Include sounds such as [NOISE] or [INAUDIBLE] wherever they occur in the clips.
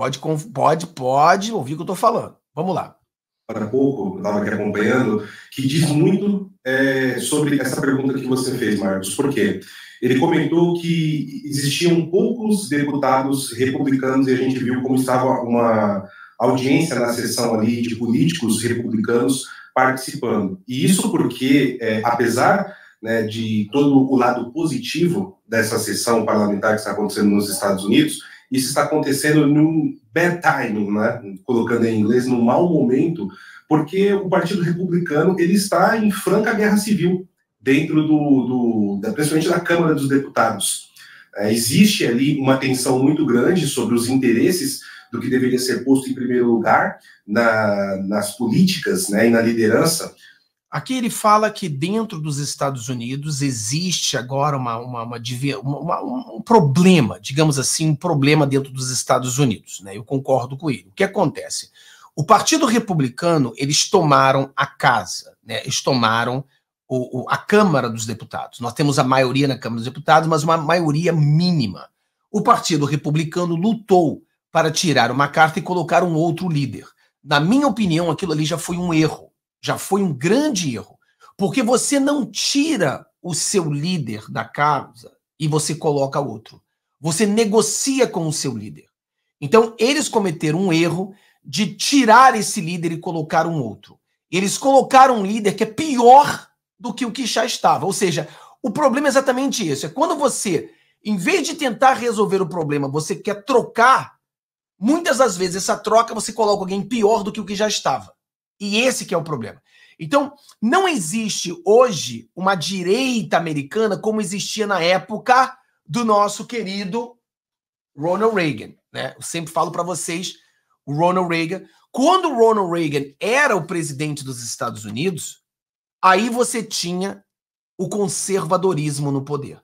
Pode, pode, pode ouvir o que eu estou falando. Vamos lá. Para pouco, eu estava aqui acompanhando, que diz muito é, sobre essa pergunta que você fez, Marcos. Por quê? Ele comentou que existiam poucos deputados republicanos e a gente viu como estava uma audiência na sessão ali de políticos republicanos participando. E isso porque, é, apesar né, de todo o lado positivo dessa sessão parlamentar que está acontecendo nos Estados Unidos, isso está acontecendo num bad time, né? colocando em inglês, num mau momento, porque o Partido Republicano ele está em franca guerra civil dentro do, do da, principalmente da Câmara dos Deputados. É, existe ali uma tensão muito grande sobre os interesses do que deveria ser posto em primeiro lugar na, nas políticas né, e na liderança Aqui ele fala que dentro dos Estados Unidos existe agora uma, uma, uma, um problema, digamos assim, um problema dentro dos Estados Unidos. Né? Eu concordo com ele. O que acontece? O Partido Republicano, eles tomaram a casa, né? eles tomaram o, o, a Câmara dos Deputados. Nós temos a maioria na Câmara dos Deputados, mas uma maioria mínima. O Partido Republicano lutou para tirar uma carta e colocar um outro líder. Na minha opinião, aquilo ali já foi um erro já foi um grande erro. Porque você não tira o seu líder da causa e você coloca outro. Você negocia com o seu líder. Então, eles cometeram um erro de tirar esse líder e colocar um outro. Eles colocaram um líder que é pior do que o que já estava. Ou seja, o problema é exatamente isso. É quando você, em vez de tentar resolver o problema, você quer trocar, muitas das vezes essa troca você coloca alguém pior do que o que já estava. E esse que é o problema. Então, não existe hoje uma direita americana como existia na época do nosso querido Ronald Reagan. Né? Eu sempre falo para vocês, o Ronald Reagan. Quando o Ronald Reagan era o presidente dos Estados Unidos, aí você tinha o conservadorismo no poder.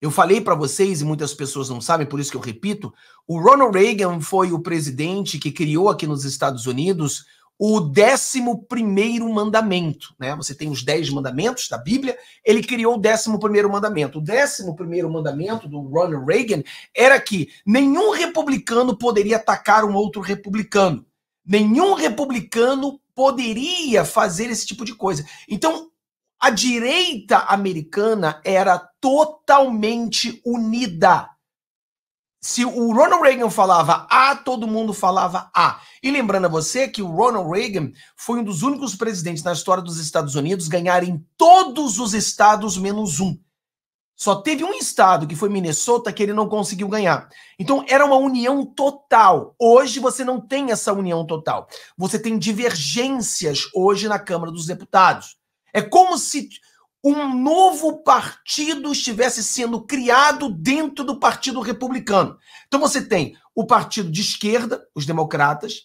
Eu falei para vocês, e muitas pessoas não sabem, por isso que eu repito, o Ronald Reagan foi o presidente que criou aqui nos Estados Unidos o décimo primeiro mandamento. Né? Você tem os dez mandamentos da Bíblia, ele criou o décimo primeiro mandamento. O décimo primeiro mandamento do Ronald Reagan era que nenhum republicano poderia atacar um outro republicano. Nenhum republicano poderia fazer esse tipo de coisa. Então, a direita americana era totalmente unida se o Ronald Reagan falava A, todo mundo falava A. E lembrando a você que o Ronald Reagan foi um dos únicos presidentes na história dos Estados Unidos ganhar em todos os estados menos um. Só teve um estado, que foi Minnesota, que ele não conseguiu ganhar. Então era uma união total. Hoje você não tem essa união total. Você tem divergências hoje na Câmara dos Deputados. É como se um novo partido estivesse sendo criado dentro do Partido Republicano. Então você tem o partido de esquerda, os democratas,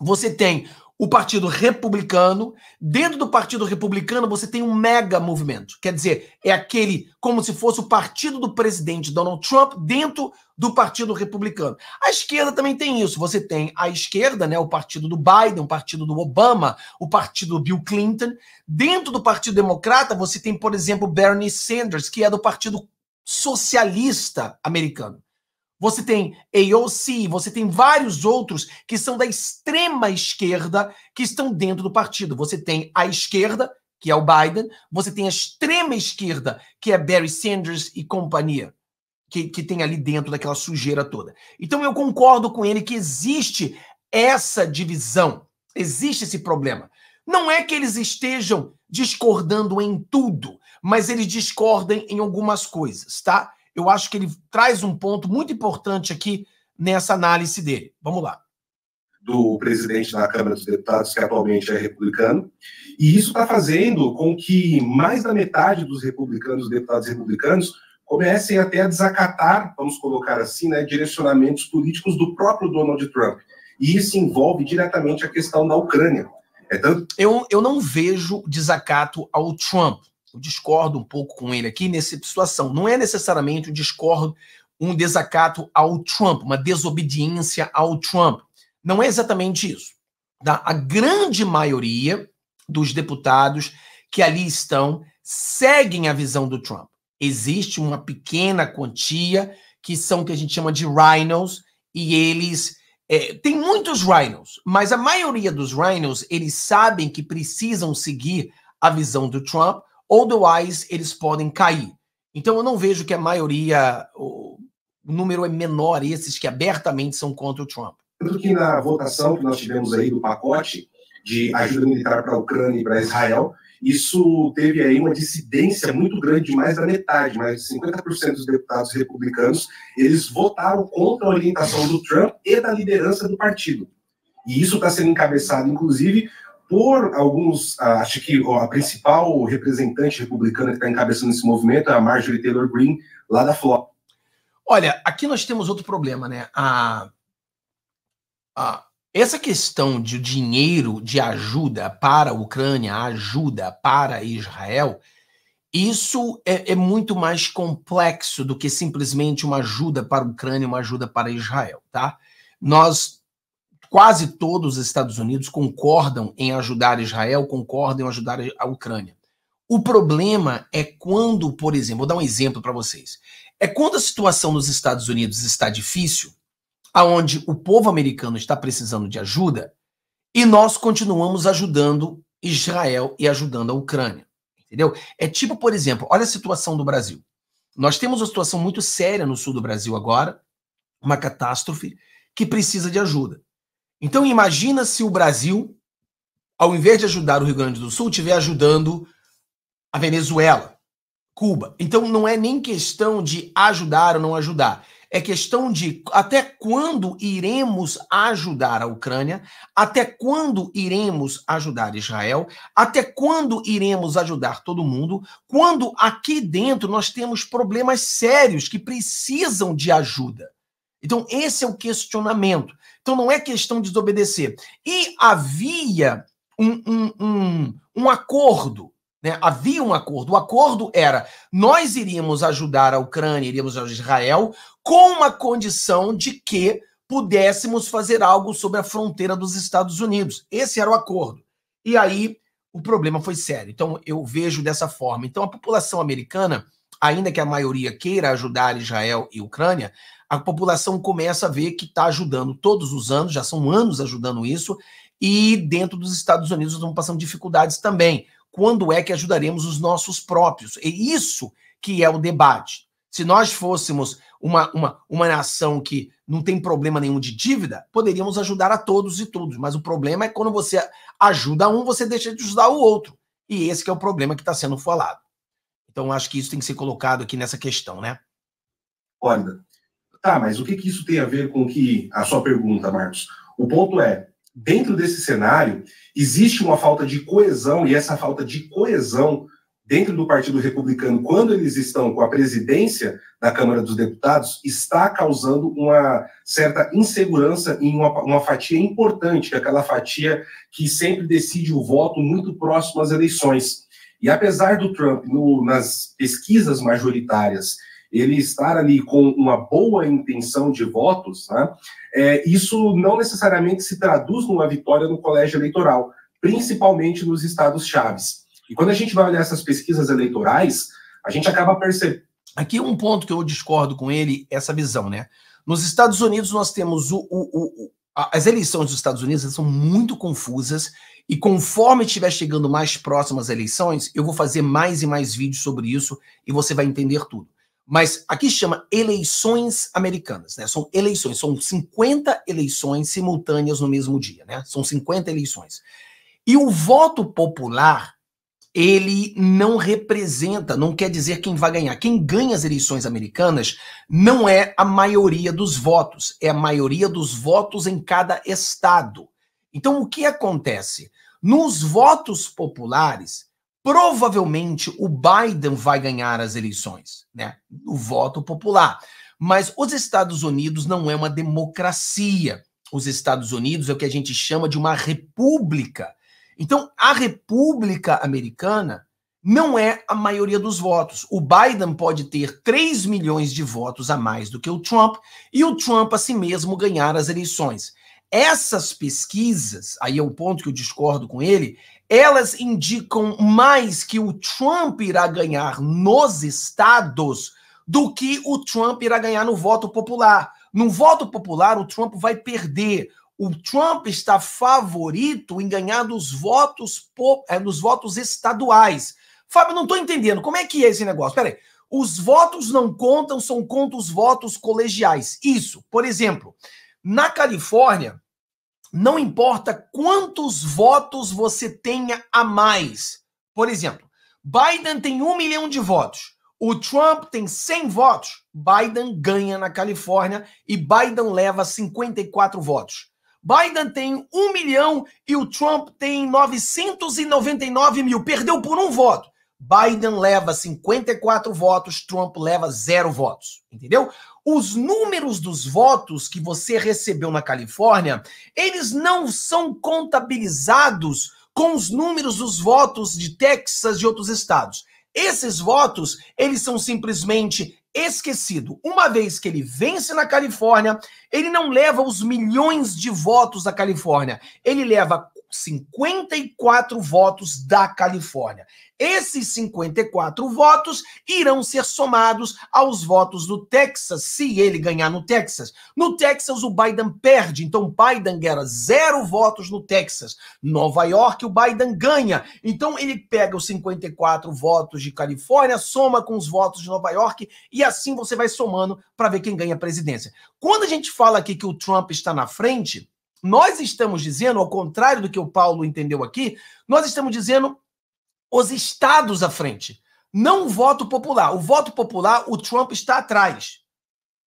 você tem o Partido Republicano. Dentro do Partido Republicano, você tem um mega movimento. Quer dizer, é aquele como se fosse o partido do presidente Donald Trump dentro do Partido Republicano. A esquerda também tem isso. Você tem a esquerda, né, o partido do Biden, o partido do Obama, o partido do Bill Clinton. Dentro do Partido Democrata, você tem, por exemplo, Bernie Sanders, que é do Partido Socialista Americano você tem AOC, você tem vários outros que são da extrema esquerda que estão dentro do partido. Você tem a esquerda, que é o Biden, você tem a extrema esquerda, que é Barry Sanders e companhia, que, que tem ali dentro daquela sujeira toda. Então eu concordo com ele que existe essa divisão, existe esse problema. Não é que eles estejam discordando em tudo, mas eles discordem em algumas coisas, tá? eu acho que ele traz um ponto muito importante aqui nessa análise dele. Vamos lá. Do presidente da Câmara dos Deputados, que atualmente é republicano, e isso está fazendo com que mais da metade dos republicanos, deputados republicanos, comecem até a desacatar, vamos colocar assim, né, direcionamentos políticos do próprio Donald Trump. E isso envolve diretamente a questão da Ucrânia. É tanto... eu, eu não vejo desacato ao Trump. Eu discordo um pouco com ele aqui nessa situação. Não é necessariamente um discordo, um desacato ao Trump, uma desobediência ao Trump. Não é exatamente isso. Tá? A grande maioria dos deputados que ali estão seguem a visão do Trump. Existe uma pequena quantia que são o que a gente chama de rhinos, e eles. É, tem muitos rhinos, mas a maioria dos rhinos eles sabem que precisam seguir a visão do Trump, Otherwise, eles podem cair. Então, eu não vejo que a maioria, o número é menor, esses que abertamente são contra o Trump. Tanto que na votação que nós tivemos aí do pacote de ajuda militar para a Ucrânia e para Israel, isso teve aí uma dissidência muito grande, mais da metade, mais de 50% dos deputados republicanos, eles votaram contra a orientação do Trump e da liderança do partido. E isso está sendo encabeçado, inclusive, por alguns, ah, acho que a principal representante republicana que está encabeçando esse movimento é a Marjorie Taylor Greene, lá da Flórida. Olha, aqui nós temos outro problema, né? A, a, essa questão de dinheiro de ajuda para a Ucrânia, ajuda para Israel, isso é, é muito mais complexo do que simplesmente uma ajuda para a Ucrânia, uma ajuda para Israel, tá? Nós Quase todos os Estados Unidos concordam em ajudar Israel, concordam em ajudar a Ucrânia. O problema é quando, por exemplo, vou dar um exemplo para vocês. É quando a situação nos Estados Unidos está difícil, aonde o povo americano está precisando de ajuda, e nós continuamos ajudando Israel e ajudando a Ucrânia. Entendeu? É tipo, por exemplo, olha a situação do Brasil. Nós temos uma situação muito séria no sul do Brasil agora, uma catástrofe que precisa de ajuda. Então imagina se o Brasil, ao invés de ajudar o Rio Grande do Sul, estiver ajudando a Venezuela, Cuba. Então não é nem questão de ajudar ou não ajudar. É questão de até quando iremos ajudar a Ucrânia, até quando iremos ajudar Israel, até quando iremos ajudar todo mundo, quando aqui dentro nós temos problemas sérios que precisam de ajuda. Então, esse é o questionamento. Então não é questão de desobedecer. E havia um, um, um, um acordo. Né? Havia um acordo. O acordo era: nós iríamos ajudar a Ucrânia, iríamos ajudar Israel, com uma condição de que pudéssemos fazer algo sobre a fronteira dos Estados Unidos. Esse era o acordo. E aí o problema foi sério. Então eu vejo dessa forma. Então a população americana, ainda que a maioria queira ajudar Israel e Ucrânia, a população começa a ver que está ajudando todos os anos, já são anos ajudando isso, e dentro dos Estados Unidos estão passando dificuldades também. Quando é que ajudaremos os nossos próprios? É isso que é o debate. Se nós fôssemos uma, uma, uma nação que não tem problema nenhum de dívida, poderíamos ajudar a todos e todos. Mas o problema é quando você ajuda um, você deixa de ajudar o outro. E esse é o problema que está sendo falado. Então, acho que isso tem que ser colocado aqui nessa questão, né? Olha, Tá, mas o que, que isso tem a ver com que a sua pergunta, Marcos? O ponto é, dentro desse cenário, existe uma falta de coesão, e essa falta de coesão dentro do Partido Republicano, quando eles estão com a presidência da Câmara dos Deputados, está causando uma certa insegurança em uma, uma fatia importante, é aquela fatia que sempre decide o voto muito próximo às eleições. E apesar do Trump, no, nas pesquisas majoritárias, ele estar ali com uma boa intenção de votos, né, é, isso não necessariamente se traduz numa vitória no colégio eleitoral, principalmente nos estados chaves. E quando a gente vai olhar essas pesquisas eleitorais, a gente acaba percebendo. Aqui um ponto que eu discordo com ele, essa visão, né? Nos Estados Unidos nós temos o, o, o as eleições dos Estados Unidos são muito confusas e conforme estiver chegando mais próximas eleições, eu vou fazer mais e mais vídeos sobre isso e você vai entender tudo. Mas aqui chama eleições americanas, né? São eleições, são 50 eleições simultâneas no mesmo dia, né? São 50 eleições. E o voto popular, ele não representa, não quer dizer quem vai ganhar. Quem ganha as eleições americanas não é a maioria dos votos, é a maioria dos votos em cada estado. Então o que acontece? Nos votos populares, provavelmente o Biden vai ganhar as eleições, né? o voto popular. Mas os Estados Unidos não é uma democracia. Os Estados Unidos é o que a gente chama de uma república. Então, a república americana não é a maioria dos votos. O Biden pode ter 3 milhões de votos a mais do que o Trump e o Trump a si mesmo ganhar as eleições. Essas pesquisas, aí é um ponto que eu discordo com ele, elas indicam mais que o Trump irá ganhar nos estados do que o Trump irá ganhar no voto popular. No voto popular, o Trump vai perder. O Trump está favorito em ganhar nos votos, nos é, votos estaduais. Fábio, não estou entendendo. Como é que é esse negócio? Peraí. Os votos não contam, são contos votos colegiais. Isso. Por exemplo, na Califórnia, não importa quantos votos você tenha a mais. Por exemplo, Biden tem um milhão de votos. O Trump tem 100 votos. Biden ganha na Califórnia e Biden leva 54 votos. Biden tem um milhão e o Trump tem 999 mil. Perdeu por um voto. Biden leva 54 votos, Trump leva zero votos, entendeu? Os números dos votos que você recebeu na Califórnia, eles não são contabilizados com os números dos votos de Texas e outros estados. Esses votos, eles são simplesmente esquecidos. Uma vez que ele vence na Califórnia, ele não leva os milhões de votos da Califórnia, ele leva 54 votos da Califórnia. Esses 54 votos irão ser somados aos votos do Texas, se ele ganhar no Texas. No Texas, o Biden perde, então o Biden ganha zero votos no Texas. Nova York, o Biden ganha. Então ele pega os 54 votos de Califórnia, soma com os votos de Nova York e assim você vai somando para ver quem ganha a presidência. Quando a gente fala aqui que o Trump está na frente nós estamos dizendo, ao contrário do que o Paulo entendeu aqui, nós estamos dizendo os estados à frente, não o voto popular. O voto popular, o Trump está atrás.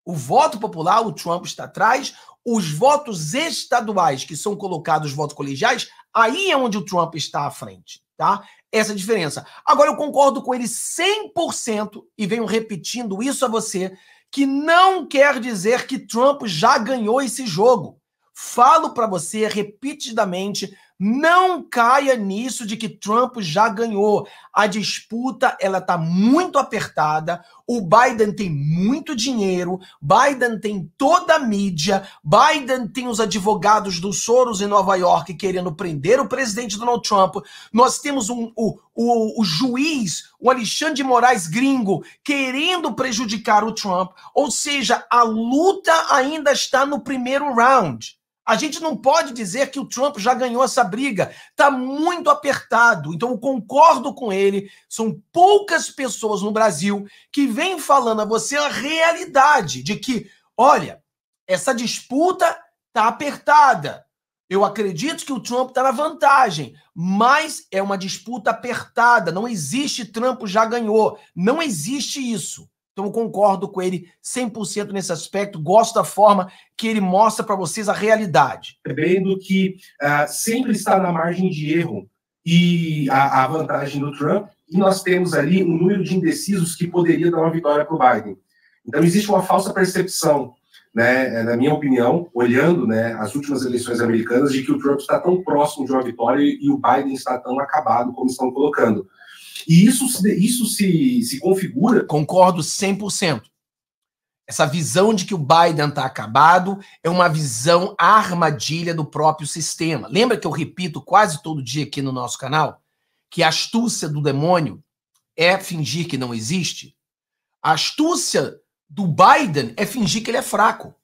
O voto popular, o Trump está atrás. Os votos estaduais, que são colocados os votos colegiais, aí é onde o Trump está à frente, tá? Essa é diferença. Agora, eu concordo com ele 100% e venho repetindo isso a você, que não quer dizer que Trump já ganhou esse jogo. Falo para você repetidamente, não caia nisso de que Trump já ganhou. A disputa ela tá muito apertada. O Biden tem muito dinheiro, Biden tem toda a mídia, Biden tem os advogados do Soros em Nova York querendo prender o presidente Donald Trump. Nós temos um, o, o, o juiz, o Alexandre de Moraes gringo, querendo prejudicar o Trump. Ou seja, a luta ainda está no primeiro round. A gente não pode dizer que o Trump já ganhou essa briga. Está muito apertado. Então, eu concordo com ele. São poucas pessoas no Brasil que vêm falando a você a realidade de que, olha, essa disputa está apertada. Eu acredito que o Trump está na vantagem, mas é uma disputa apertada. Não existe Trump já ganhou. Não existe isso. Então eu concordo com ele 100% nesse aspecto, gosto da forma que ele mostra para vocês a realidade. Sabendo que uh, sempre está na margem de erro e a, a, vantagem do Trump, e nós temos ali um número de indecisos que poderia dar uma vitória para o Biden. Então existe uma falsa percepção, né, é, na minha opinião, olhando né, as últimas eleições americanas, de que o Trump está tão próximo de uma vitória e o Biden está tão acabado como estão colocando. E isso, isso se, se configura. Concordo 100%. Essa visão de que o Biden está acabado é uma visão armadilha do próprio sistema. Lembra que eu repito quase todo dia aqui no nosso canal que a astúcia do demônio é fingir que não existe? A astúcia do Biden é fingir que ele é fraco.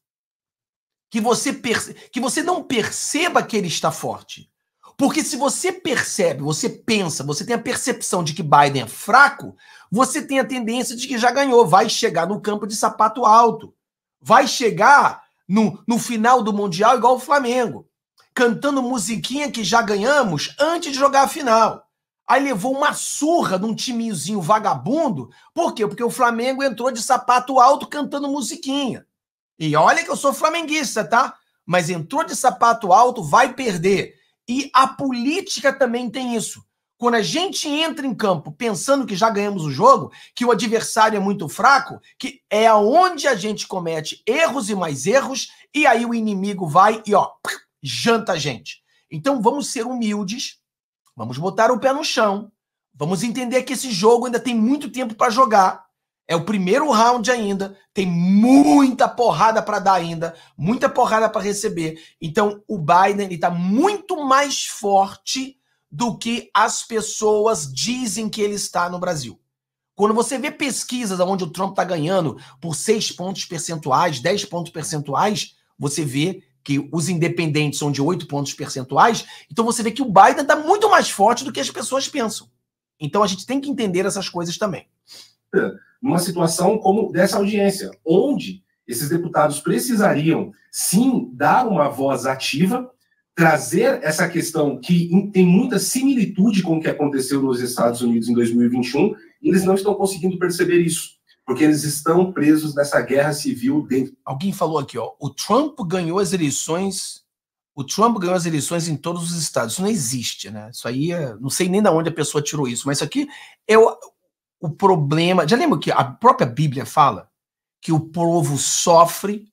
Que você, perce... que você não perceba que ele está forte. Porque se você percebe, você pensa, você tem a percepção de que Biden é fraco, você tem a tendência de que já ganhou, vai chegar no campo de sapato alto, vai chegar no, no final do Mundial igual o Flamengo, cantando musiquinha que já ganhamos antes de jogar a final. Aí levou uma surra num timezinho vagabundo, por quê? Porque o Flamengo entrou de sapato alto cantando musiquinha. E olha que eu sou flamenguista, tá? Mas entrou de sapato alto, vai perder e a política também tem isso. Quando a gente entra em campo pensando que já ganhamos o jogo, que o adversário é muito fraco, que é aonde a gente comete erros e mais erros, e aí o inimigo vai e ó, janta a gente. Então vamos ser humildes, vamos botar o pé no chão, vamos entender que esse jogo ainda tem muito tempo para jogar é o primeiro round ainda, tem muita porrada para dar ainda, muita porrada para receber. Então o Biden está muito mais forte do que as pessoas dizem que ele está no Brasil. Quando você vê pesquisas onde o Trump está ganhando por 6 pontos percentuais, 10 pontos percentuais, você vê que os independentes são de 8 pontos percentuais, então você vê que o Biden está muito mais forte do que as pessoas pensam. Então a gente tem que entender essas coisas também numa situação como dessa audiência, onde esses deputados precisariam sim dar uma voz ativa, trazer essa questão que tem muita similitude com o que aconteceu nos Estados Unidos em 2021, e eles não estão conseguindo perceber isso, porque eles estão presos nessa guerra civil dentro. Alguém falou aqui, ó, o Trump ganhou as eleições, o Trump ganhou as eleições em todos os estados. Isso não existe, né? Isso aí, é, não sei nem de onde a pessoa tirou isso, mas isso aqui é o, o problema. Já lembra que a própria Bíblia fala que o povo sofre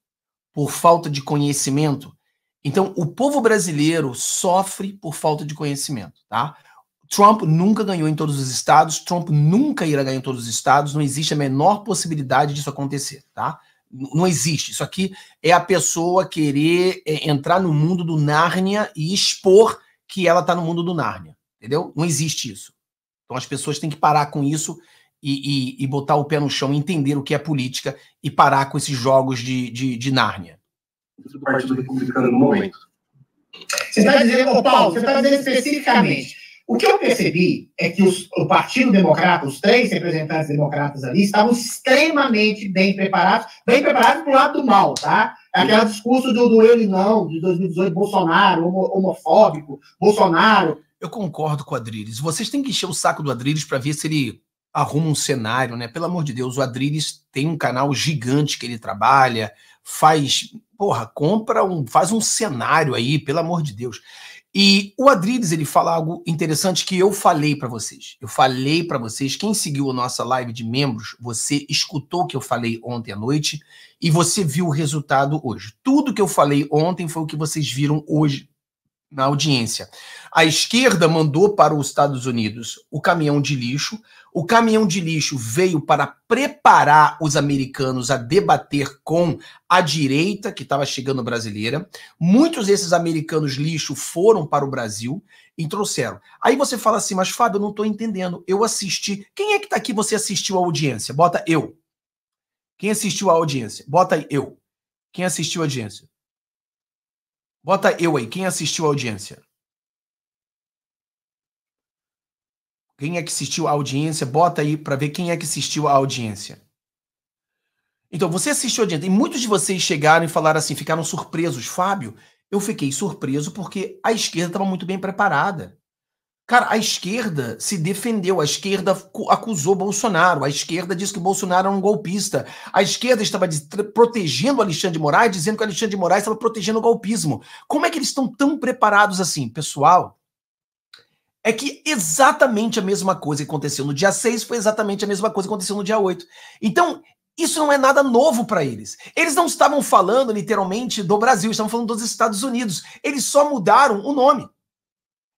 por falta de conhecimento? Então, o povo brasileiro sofre por falta de conhecimento, tá? Trump nunca ganhou em todos os estados, Trump nunca irá ganhar em todos os estados, não existe a menor possibilidade disso acontecer, tá? Não existe. Isso aqui é a pessoa querer é, entrar no mundo do Nárnia e expor que ela está no mundo do Nárnia, entendeu? Não existe isso. Então as pessoas têm que parar com isso e, e, e, botar o pé no chão, entender o que é política e parar com esses jogos de, de, de Nárnia. do Partido Republicano no momento. Você está dizendo, ô Paulo, você está dizendo especificamente. O que eu percebi é que os, o Partido Democrata, os três representantes democratas ali, estavam extremamente bem preparados, bem preparados para o lado do mal, tá? Aquele discurso do, do ele não, de 2018, Bolsonaro, homo, homofóbico, Bolsonaro. Eu concordo com o Adriles. Vocês têm que encher o saco do Adriles para ver se ele arruma um cenário, né? Pelo amor de Deus, o Adriles tem um canal gigante que ele trabalha, faz, porra, compra um, faz um cenário aí, pelo amor de Deus. E o Adriles ele fala algo interessante que eu falei para vocês. Eu falei para vocês, quem seguiu a nossa live de membros, você escutou o que eu falei ontem à noite e você viu o resultado hoje. Tudo que eu falei ontem foi o que vocês viram hoje na audiência. A esquerda mandou para os Estados Unidos o caminhão de lixo. O caminhão de lixo veio para preparar os americanos a debater com a direita que estava chegando brasileira. Muitos desses americanos lixo foram para o Brasil e trouxeram. Aí você fala assim, mas Fábio, eu não estou entendendo. Eu assisti. Quem é que está aqui? Você assistiu a audiência? Bota eu. Quem assistiu a audiência? Bota aí eu. Quem assistiu a audiência? Bota eu aí. Quem assistiu a audiência? Quem é que assistiu a audiência? Bota aí para ver quem é que assistiu a audiência. Então, você assistiu a audiência. E muitos de vocês chegaram e falaram assim, ficaram surpresos. Fábio, eu fiquei surpreso porque a esquerda estava muito bem preparada. Cara, a esquerda se defendeu, a esquerda acusou Bolsonaro, a esquerda disse que Bolsonaro era um golpista, a esquerda estava protegendo Alexandre de Moraes, dizendo que Alexandre de Moraes estava protegendo o golpismo. Como é que eles estão tão preparados assim? Pessoal, é que exatamente a mesma coisa que aconteceu no dia 6 foi exatamente a mesma coisa que aconteceu no dia 8. Então, isso não é nada novo para eles. Eles não estavam falando literalmente do Brasil, estavam falando dos Estados Unidos. Eles só mudaram o nome.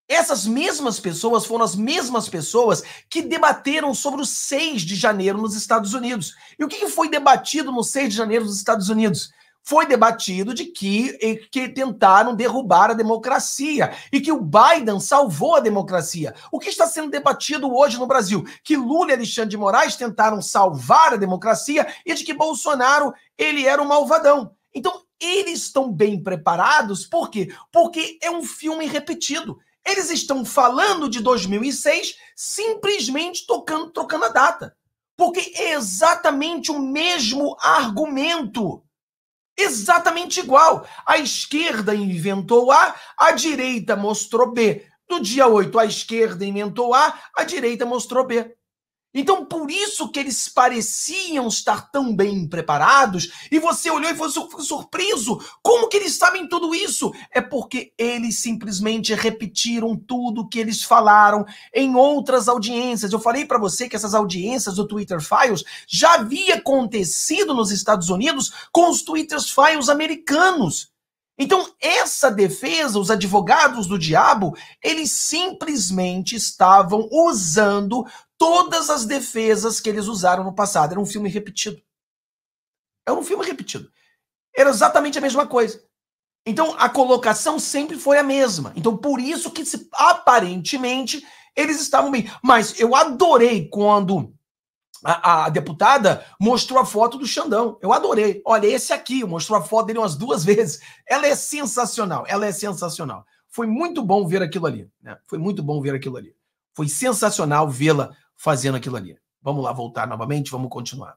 Essas mesmas pessoas foram as mesmas pessoas que debateram sobre o 6 de janeiro nos Estados Unidos. E o que foi debatido no 6 de janeiro nos Estados Unidos? foi debatido de que, que tentaram derrubar a democracia e que o Biden salvou a democracia. O que está sendo debatido hoje no Brasil? Que Lula e Alexandre de Moraes tentaram salvar a democracia e de que Bolsonaro ele era um malvadão. Então, eles estão bem preparados, por quê? Porque é um filme repetido. Eles estão falando de 2006, simplesmente tocando, trocando a data. Porque é exatamente o mesmo argumento. Exatamente igual. A esquerda inventou A, a direita mostrou B. No dia 8, a esquerda inventou A, a direita mostrou B. Então, por isso que eles pareciam estar tão bem preparados, e você olhou e foi surpreso. Como que eles sabem tudo isso? É porque eles simplesmente repetiram tudo que eles falaram em outras audiências. Eu falei para você que essas audiências do Twitter Files já havia acontecido nos Estados Unidos com os Twitter Files americanos. Então, essa defesa, os advogados do diabo, eles simplesmente estavam usando todas as defesas que eles usaram no passado. Era um filme repetido. Era é um filme repetido. Era exatamente a mesma coisa. Então a colocação sempre foi a mesma. Então por isso que se, aparentemente eles estavam bem. Mas eu adorei quando a, a, deputada mostrou a foto do Xandão. Eu adorei. Olha, esse aqui, mostrou a foto dele umas duas [LAUGHS] vezes. Ela é sensacional, ela é sensacional. Foi muito bom ver aquilo ali. Né? Foi muito bom ver aquilo ali. Foi sensacional vê-la fazendo aquilo ali. Vamos lá voltar novamente, vamos continuar.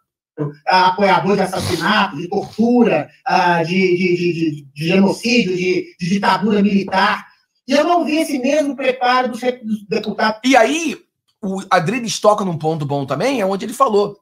Ah, apoiador de assassinato, de tortura, ah, de, de, de, de genocídio, de, ditadura militar. E eu não vi esse mesmo preparo dos deputados. E aí, o Adriles toca num ponto bom também, é onde ele falou.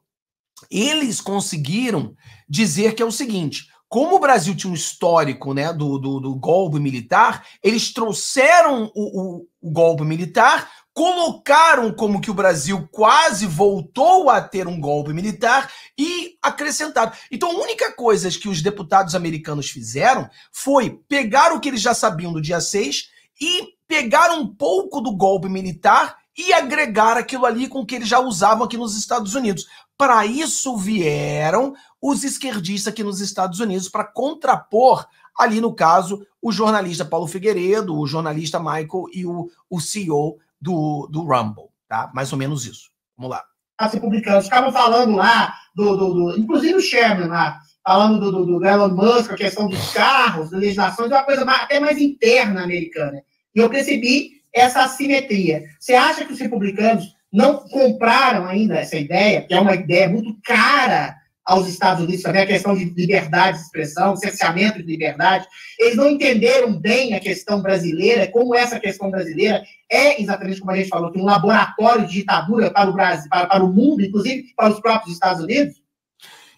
Eles conseguiram dizer que é o seguinte: como o Brasil tinha um histórico né, do, do, do golpe militar, eles trouxeram o, o, o golpe militar colocaram como que o Brasil quase voltou a ter um golpe militar e acrescentado. Então, a única coisa que os deputados americanos fizeram foi pegar o que eles já sabiam do dia 6 e pegar um pouco do golpe militar e agregar aquilo ali com o que eles já usavam aqui nos Estados Unidos. Para isso vieram os esquerdistas aqui nos Estados Unidos para contrapor ali no caso o jornalista Paulo Figueiredo, o jornalista Michael e o, o CEO do, do Rumble, tá? Mais ou menos isso. Vamos lá. A tá republicanos publicado. falando lá, do, do, do, inclusive o Sherman lá, falando do, do, do Elon Musk, a questão dos carros, da legislação, de é uma coisa mais, até mais interna americana. E eu percebi essa assimetria. Você acha que os republicanos não compraram ainda essa ideia, que é uma ideia muito cara aos Estados Unidos também, a questão de liberdade de expressão, cerceamento de liberdade. Eles não entenderam bem a questão brasileira, como essa questão brasileira é exatamente como a gente falou, que um laboratório de ditadura para o Brasil, para, para o mundo, inclusive para os próprios Estados Unidos.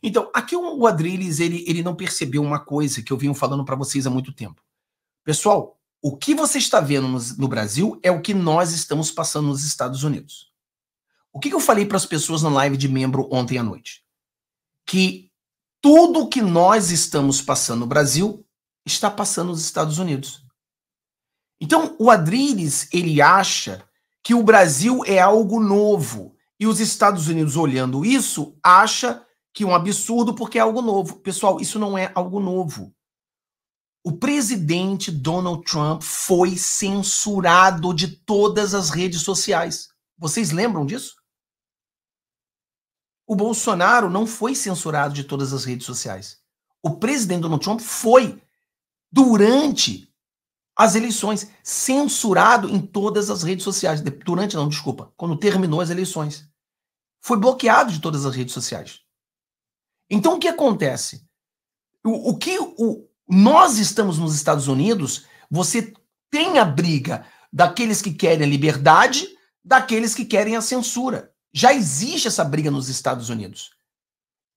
Então, aqui o Adrilles, ele, ele não percebeu uma coisa que eu vim falando para vocês há muito tempo. Pessoal, o que você está vendo no, no, Brasil é o que nós estamos passando nos Estados Unidos. O que, que eu falei para as pessoas na live de membro ontem à noite? que tudo que nós estamos passando no Brasil está passando nos Estados Unidos. Então, o Adrilles ele acha que o Brasil é algo novo e os Estados Unidos olhando isso acha que é um absurdo porque é algo novo. Pessoal, isso não é algo novo. O presidente Donald Trump foi censurado de todas as redes sociais. Vocês lembram disso? O Bolsonaro não foi censurado de todas as redes sociais. O presidente Donald Trump foi, durante as eleições, censurado em todas as redes sociais. Durante, não, desculpa, quando terminou as eleições. Foi bloqueado de todas as redes sociais. Então, o que acontece? O, o que o, nós estamos nos Estados Unidos, você tem a briga daqueles que querem a liberdade, daqueles que querem a censura. Já existe essa briga nos Estados Unidos.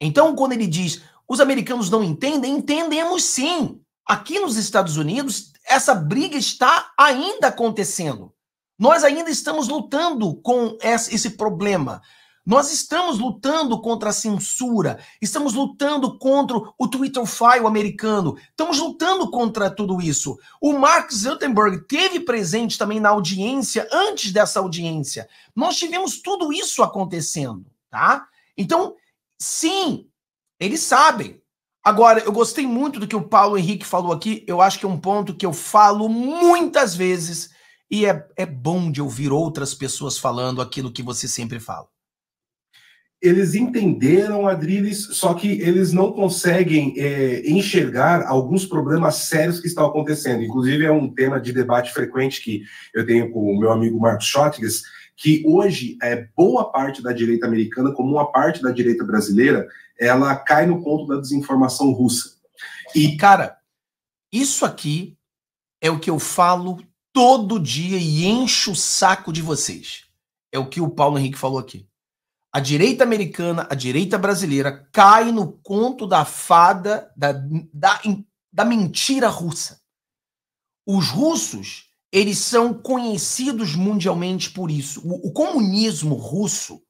Então, quando ele diz os americanos não entendem, entendemos sim. Aqui nos Estados Unidos, essa briga está ainda acontecendo. Nós ainda estamos lutando com esse problema. Nós estamos lutando contra a censura, estamos lutando contra o Twitter file americano, estamos lutando contra tudo isso. O Mark Zuckerberg teve presente também na audiência, antes dessa audiência. Nós tivemos tudo isso acontecendo, tá? Então, sim, eles sabem. Agora, eu gostei muito do que o Paulo Henrique falou aqui, eu acho que é um ponto que eu falo muitas vezes e é, é bom de ouvir outras pessoas falando aquilo que você sempre fala eles entenderam Adriles, só que eles não conseguem é, enxergar alguns problemas sérios que estão acontecendo. Inclusive, é um tema de debate frequente que eu tenho com o meu amigo Marcos Schottges, que hoje é boa parte da direita americana, como uma parte da direita brasileira, ela cai no ponto da desinformação russa. E, cara, isso aqui é o que eu falo todo dia e encho o saco de vocês. É o que o Paulo Henrique falou aqui a direita americana, a direita brasileira, cai no conto da fada, da, da, da mentira russa. Os russos, eles são conhecidos mundialmente por isso. O, o comunismo russo,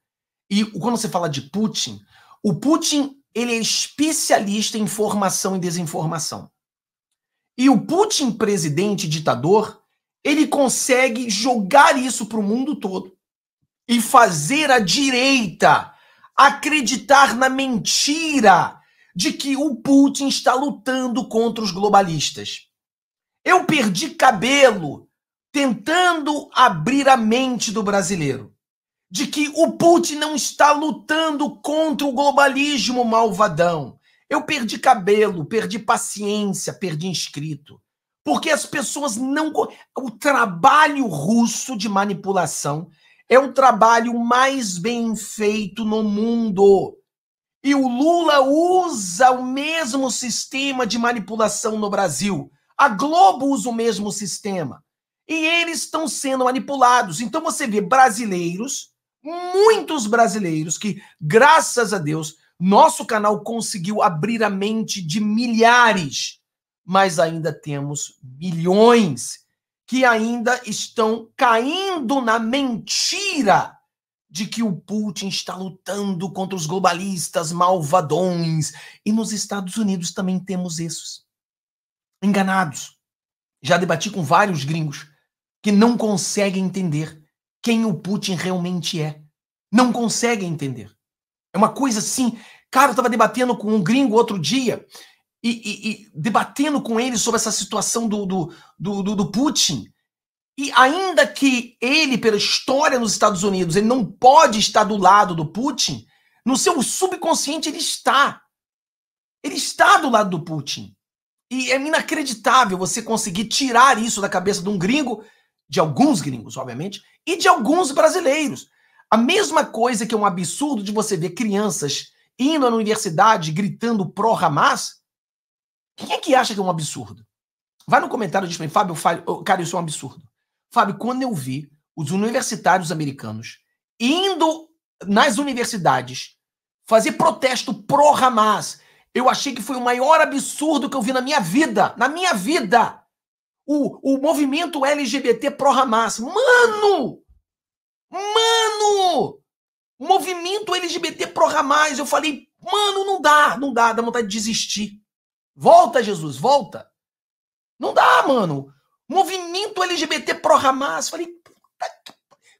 e quando você fala de Putin, o Putin ele é especialista em informação e desinformação. E o Putin, presidente ditador, ele consegue jogar isso para o mundo todo e fazer a direita acreditar na mentira de que o Putin está lutando contra os globalistas. Eu perdi cabelo tentando abrir a mente do brasileiro de que o Putin não está lutando contra o globalismo malvadão. Eu perdi cabelo, perdi paciência, perdi inscrito. Porque as pessoas não. O trabalho russo de manipulação é o trabalho mais bem feito no mundo. E o Lula usa o mesmo sistema de manipulação no Brasil. A Globo usa o mesmo sistema. E eles estão sendo manipulados. Então você vê brasileiros, muitos brasileiros, que, graças a Deus, nosso canal conseguiu abrir a mente de milhares, mas ainda temos milhões que ainda estão caindo na mentira de que o Putin está lutando contra os globalistas malvadões. E nos Estados Unidos também temos esses. Enganados. Já debati com vários gringos que não conseguem entender quem o Putin realmente é. Não conseguem entender. É uma coisa assim. Cara, eu estava debatendo com um gringo outro dia e, e, e debatendo com ele sobre essa situação do, do, do, do Putin. E ainda que ele, pela história nos Estados Unidos, ele não pode estar do lado do Putin, no seu subconsciente ele está. Ele está do lado do Putin. E é inacreditável você conseguir tirar isso da cabeça de um gringo, de alguns gringos, obviamente, e de alguns brasileiros. A mesma coisa que é um absurdo de você ver crianças indo à universidade gritando pró-Hamas, quem é que acha que é um absurdo? Vai no comentário e diz pra mim, Fábio, Fábio, cara, isso é um absurdo. Fábio, quando eu vi os universitários americanos indo nas universidades fazer protesto pró Hamas, eu achei que foi o maior absurdo que eu vi na minha vida. Na minha vida! O, o movimento LGBT pró Hamas. Mano! Mano! Movimento LGBT pró Hamas. Eu falei, mano, não dá, não dá, dá vontade de desistir. Volta, Jesus, volta. Não dá, mano. Movimento LGBT pro Hamas. Falei,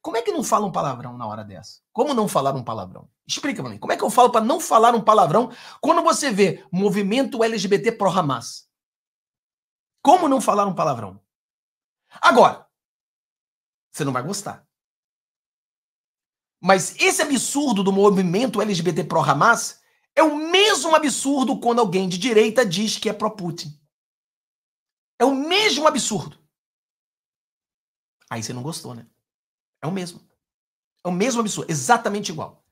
como é que não fala um palavrão na hora dessa? Como não falar um palavrão? Explica pra mim. Como é que eu falo para não falar um palavrão quando você vê movimento LGBT pro Hamas? Como não falar um palavrão? Agora, você não vai gostar. Mas esse absurdo do movimento LGBT pro Hamas é o mesmo mesmo absurdo quando alguém de direita diz que é pró-Putin. É o mesmo absurdo. Aí você não gostou, né? É o mesmo. É o mesmo absurdo. Exatamente igual.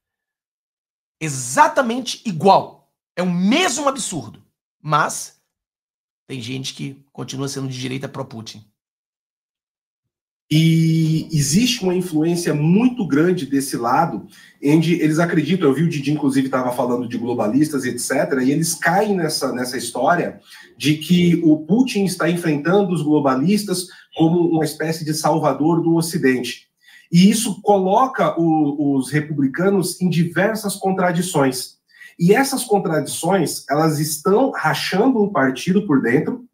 Exatamente igual. É o mesmo absurdo. Mas tem gente que continua sendo de direita pró-Putin. E existe uma influência muito grande desse lado, onde eles acreditam. Eu vi o Didi, inclusive, estava falando de globalistas, etc., e eles caem nessa, nessa história de que o Putin está enfrentando os globalistas como uma espécie de salvador do Ocidente. E isso coloca o, os republicanos em diversas contradições. E essas contradições, elas estão rachando o partido por dentro,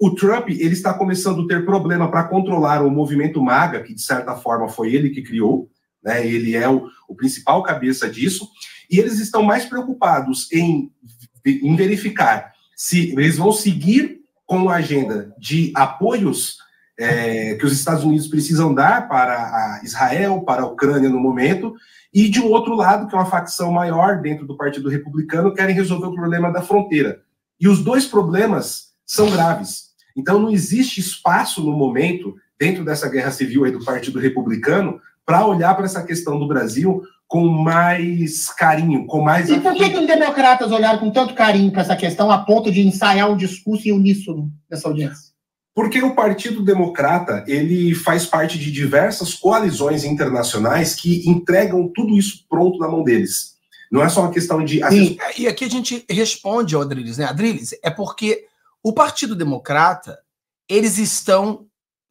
o Trump ele está começando a ter problema para controlar o movimento MAGA, que de certa forma foi ele que criou, né? ele é o, o principal cabeça disso, e eles estão mais preocupados em, em verificar se eles vão seguir com a agenda de apoios é, que os Estados Unidos precisam dar para Israel, para a Ucrânia no momento, e de um outro lado, que é uma facção maior dentro do Partido Republicano, querem resolver o problema da fronteira. E os dois problemas são graves. Então, não existe espaço no momento, dentro dessa guerra civil aí do Partido Republicano, para olhar para essa questão do Brasil com mais carinho, com mais. E por que, que os democratas é olharam com tanto carinho para essa questão, a ponto de ensaiar um discurso em uníssono nessa audiência? Porque o Partido Democrata ele faz parte de diversas coalizões internacionais que entregam tudo isso pronto na mão deles. Não é só uma questão de. Sim. É, e aqui a gente responde, Adriles, né? Adriles, é porque o Partido Democrata, eles estão.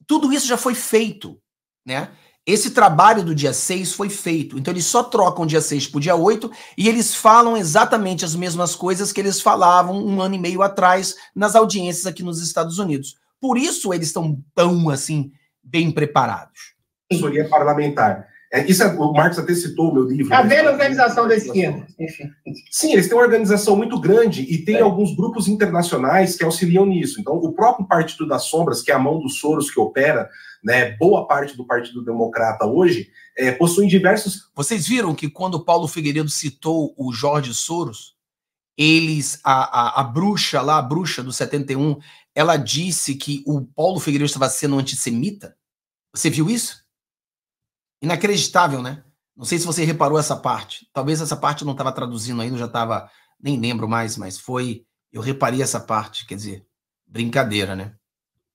Tudo isso já foi feito, né? Esse trabalho do dia 6 foi feito. Então eles só trocam dia 6 para dia 8 e eles falam exatamente as mesmas coisas que eles falavam um ano e meio atrás nas audiências aqui nos Estados Unidos. Por isso eles estão tão assim bem preparados. Assessoria parlamentar. É, isso é, o Marx até citou o meu livro. Né? A velha organização da esquerda. Sim, eles têm uma organização muito grande e tem é. alguns grupos internacionais que auxiliam nisso. Então, o próprio Partido das Sombras, que é a mão dos Soros que opera, né, boa parte do Partido Democrata hoje, é, possuem diversos. Vocês viram que quando Paulo Figueiredo citou o Jorge Soros, eles, a, a, a bruxa lá, a bruxa do 71, ela disse que o Paulo Figueiredo estava sendo antissemita? Você viu isso? inacreditável, né? Não sei se você reparou essa parte. Talvez essa parte eu não estava traduzindo ainda, já estava, nem lembro mais, mas foi. Eu reparei essa parte, quer dizer, brincadeira, né?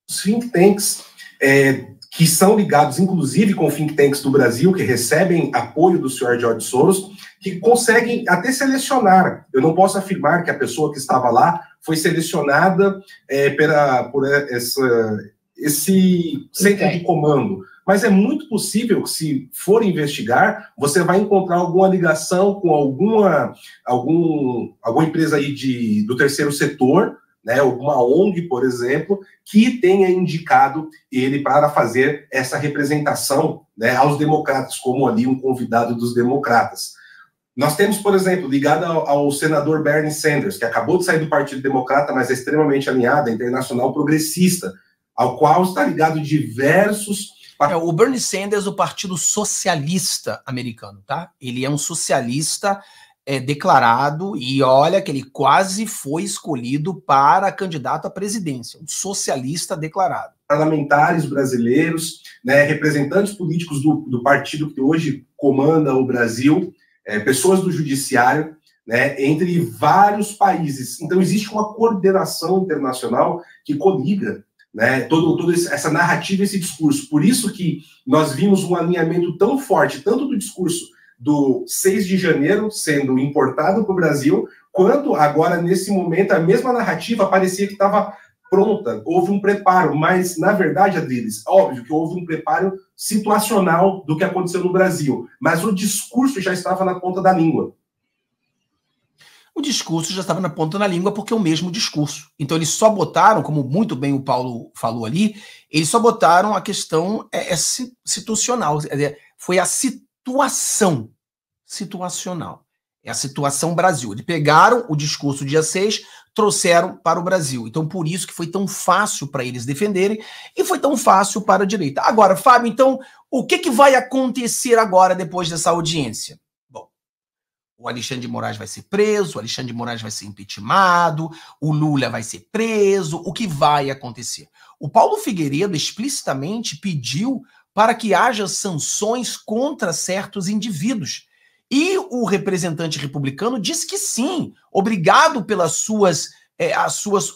Os think tanks, é, que são ligados inclusive com think tanks do Brasil, que recebem apoio do senhor George Soros, que conseguem até selecionar. Eu não posso afirmar que a pessoa que estava lá foi selecionada é, pela, por é, essa, esse centro de comando, mas é muito possível que, se for investigar, você vai encontrar alguma ligação com alguma, algum, alguma empresa aí de, do terceiro setor, né, alguma ONG, por exemplo, que tenha indicado ele para fazer essa representação né, aos democratas, como ali um convidado dos democratas. Nós temos, por exemplo, ligado ao, ao, senador Bernie Sanders, que acabou de sair do Partido Democrata, mas é extremamente alinhado é Internacional Progressista, ao qual está ligado diversos é, o Bernie Sanders, o Partido Socialista americano, tá? Ele é um socialista é, declarado e olha que ele quase foi escolhido para candidato à presidência, um socialista declarado. Parlamentares brasileiros, né, representantes políticos do, do partido que hoje comanda o Brasil, é, pessoas do judiciário, né, entre vários países. Então, existe uma coordenação internacional que coliga né? Todo, toda essa narrativa, esse discurso. Por isso que nós vimos um alinhamento tão forte, tanto do discurso do 6 de janeiro sendo importado para o Brasil, quanto agora, nesse momento, a mesma narrativa parecia que estava pronta, houve um preparo, mas na verdade, deles óbvio que houve um preparo situacional do que aconteceu no Brasil, mas o discurso já estava na ponta da língua o discurso já estava na ponta da língua porque é o mesmo discurso. Então eles só botaram, como muito bem o Paulo falou ali, eles só botaram a questão é, é situacional, é, foi a situação situacional. É a situação Brasil. Eles pegaram o discurso dia 6, trouxeram para o Brasil. Então, por isso que foi tão fácil para eles defenderem e foi tão fácil para a direita. Agora, Fábio, então, o que, que vai acontecer agora depois dessa audiência? o Alexandre de Moraes vai ser preso, o Alexandre de Moraes vai ser impeachmentado, o Lula vai ser preso, o que vai acontecer? O Paulo Figueiredo explicitamente pediu para que haja sanções contra certos indivíduos. E o representante republicano disse que sim, obrigado pelas suas, é, as suas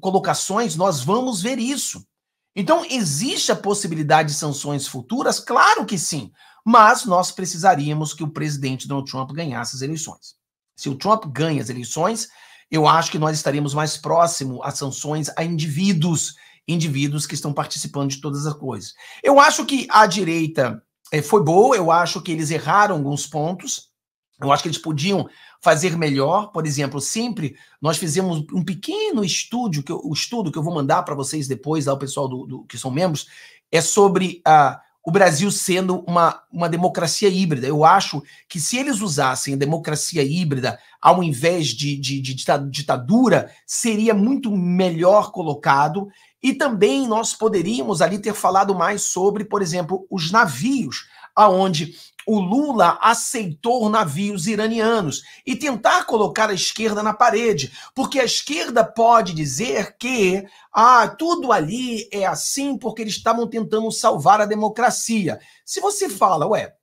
colocações, nós vamos ver isso. Então, existe a possibilidade de sanções futuras? Claro que sim mas nós precisaríamos que o presidente Donald Trump ganhasse as eleições. Se o Trump ganha as eleições, eu acho que nós estaremos mais próximo às sanções a indivíduos, indivíduos que estão participando de todas as coisas. Eu acho que a direita eh, foi boa, eu acho que eles erraram alguns pontos, eu acho que eles podiam fazer melhor, por exemplo, sempre nós fizemos um pequeno estudo que eu, o estudo que eu vou mandar para vocês depois, lá, o pessoal do, do, que são membros, é sobre a o Brasil sendo uma, uma democracia híbrida. Eu acho que se eles usassem a democracia híbrida ao invés de, de, de ditadura, seria muito melhor colocado. E também nós poderíamos ali ter falado mais sobre, por exemplo, os navios, aonde o Lula aceitou navios iranianos e tentar colocar a esquerda na parede, porque a esquerda pode dizer que ah, tudo ali é assim porque eles estavam tentando salvar a democracia. Se você fala, ué,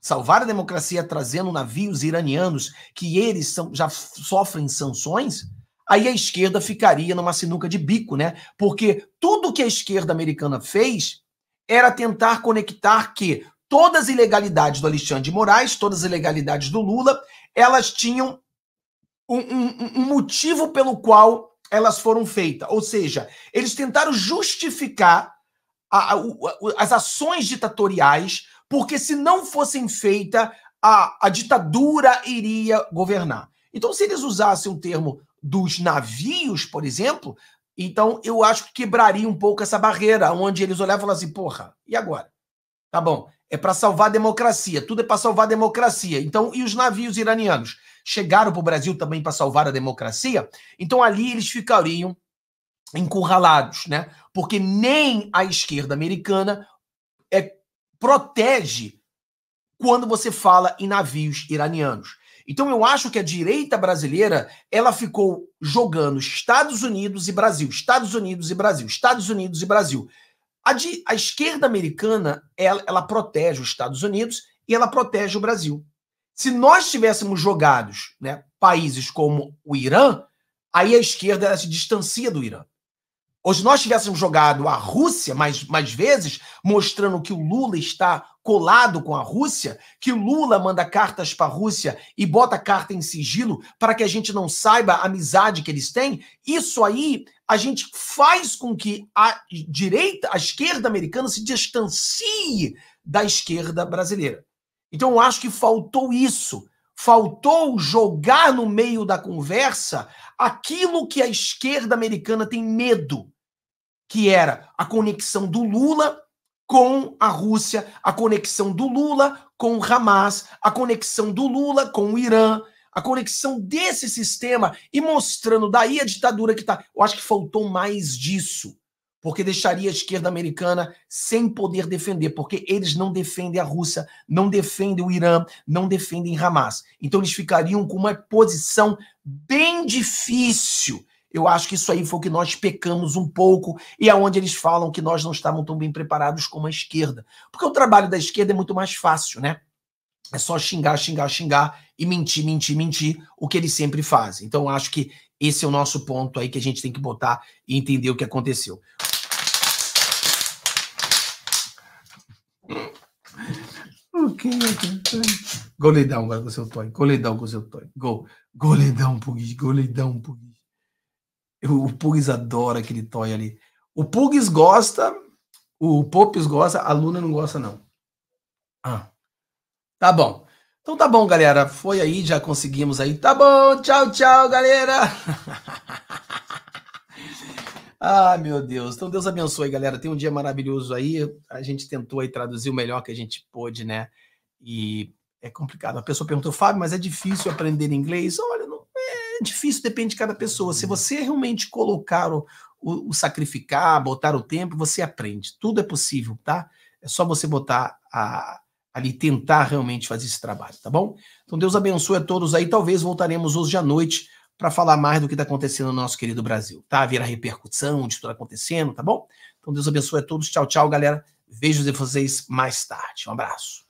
salvar a democracia trazendo navios iranianos que eles são, já sofrem sanções, aí a esquerda ficaria numa sinuca de bico, né? Porque tudo que a esquerda americana fez era tentar conectar que todas as ilegalidades do Alexandre de Moraes, todas as ilegalidades do Lula, elas tinham um, um, um motivo pelo qual elas foram feitas. Ou seja, eles tentaram justificar a, a, as ações ditatoriais, porque se não fossem feitas, a, a ditadura iria governar. Então, se eles usassem o termo dos navios, por exemplo, então eu acho que quebraria um pouco essa barreira, onde eles olhavam e falavam assim: porra, e agora? Tá bom, é para salvar a democracia. Tudo é para salvar a democracia. Então, e os navios iranianos chegaram para o Brasil também para salvar a democracia? Então, ali eles ficariam encurralados, né? Porque nem a esquerda americana é, protege quando você fala em navios iranianos. Então eu acho que a direita brasileira ela ficou jogando Estados Unidos e Brasil, Estados Unidos e Brasil, Estados Unidos e Brasil. A, de, a esquerda americana, ela, ela protege os Estados Unidos e ela protege o Brasil. Se nós tivéssemos jogados né, países como o Irã, aí a esquerda se distancia do Irã. Ou se nós tivéssemos jogado a Rússia mais, mais vezes, mostrando que o Lula está colado com a Rússia, que o Lula manda cartas para a Rússia e bota a carta em sigilo para que a gente não saiba a amizade que eles têm, isso aí a gente faz com que a direita, a esquerda americana se distancie da esquerda brasileira. Então eu acho que faltou isso faltou jogar no meio da conversa aquilo que a esquerda americana tem medo, que era a conexão do Lula com a Rússia, a conexão do Lula com o Hamas, a conexão do Lula com o Irã, a conexão desse sistema e mostrando daí a ditadura que está. Eu acho que faltou mais disso porque deixaria a esquerda americana sem poder defender, porque eles não defendem a Rússia, não defendem o Irã, não defendem Hamas. Então eles ficariam com uma posição bem difícil. Eu acho que isso aí foi o que nós pecamos um pouco e aonde é eles falam que nós não estávamos tão bem preparados como a esquerda. Porque o trabalho da esquerda é muito mais fácil, né? é só xingar, xingar, xingar e mentir, mentir, mentir, o que eles sempre fazem. Então, acho que esse é o nosso ponto aí que a gente tem que botar e entender o que aconteceu. Goleidão agora com seu toy. Goleidão com seu toy. Gol. Goleidão, Pugis, Goleidão, Pugis. o Pugis adora aquele Toy ali. O Pugis gosta, o Popes gosta, a Luna não gosta, não. Ah. Tá bom. Então tá bom, galera. Foi aí, já conseguimos aí. Tá bom, tchau, tchau, galera. [LAUGHS] ah, meu Deus. Então Deus abençoe, galera. Tem um dia maravilhoso aí. A gente tentou aí traduzir o melhor que a gente pôde, né? E é complicado. A pessoa perguntou, Fábio, mas é difícil aprender inglês? Olha, não, é difícil, depende de cada pessoa. Se você realmente colocar o, o, o sacrificar, botar o tempo, você aprende. Tudo é possível, tá? É só você botar a, ali tentar realmente fazer esse trabalho, tá bom? Então Deus abençoe a todos aí. Talvez voltaremos hoje à noite para falar mais do que está acontecendo no nosso querido Brasil, tá? Ver a repercussão de tudo tá acontecendo, tá bom? Então Deus abençoe a todos. Tchau, tchau, galera. Vejo vocês mais tarde. Um abraço.